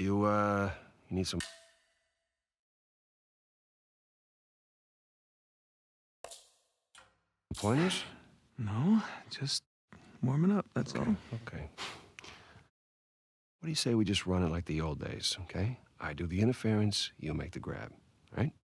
You, uh, you need some... Pointers? No, just warming up, that's okay. all. Okay. What do you say we just run it like the old days, okay? I do the interference, you make the grab, right?